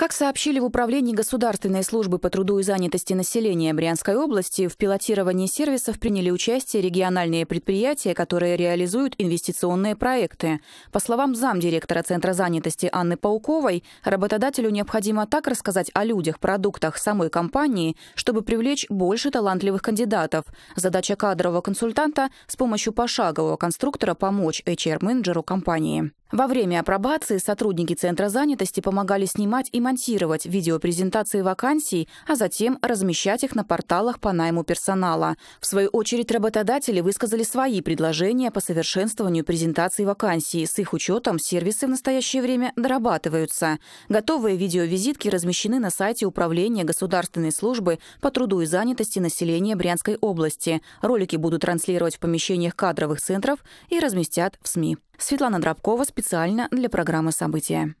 Как сообщили в Управлении Государственной службы по труду и занятости населения Брянской области, в пилотировании сервисов приняли участие региональные предприятия, которые реализуют инвестиционные проекты. По словам замдиректора Центра занятости Анны Пауковой, работодателю необходимо так рассказать о людях, продуктах самой компании, чтобы привлечь больше талантливых кандидатов. Задача кадрового консультанта с помощью пошагового конструктора помочь HR-менеджеру компании. Во время апробации сотрудники Центра занятости помогали снимать и монтировать видеопрезентации вакансий, а затем размещать их на порталах по найму персонала. В свою очередь работодатели высказали свои предложения по совершенствованию презентации вакансий. С их учетом сервисы в настоящее время дорабатываются. Готовые видеовизитки размещены на сайте Управления государственной службы по труду и занятости населения Брянской области. Ролики будут транслировать в помещениях кадровых центров и разместят в СМИ. Светлана Дробкова специально для программы «События».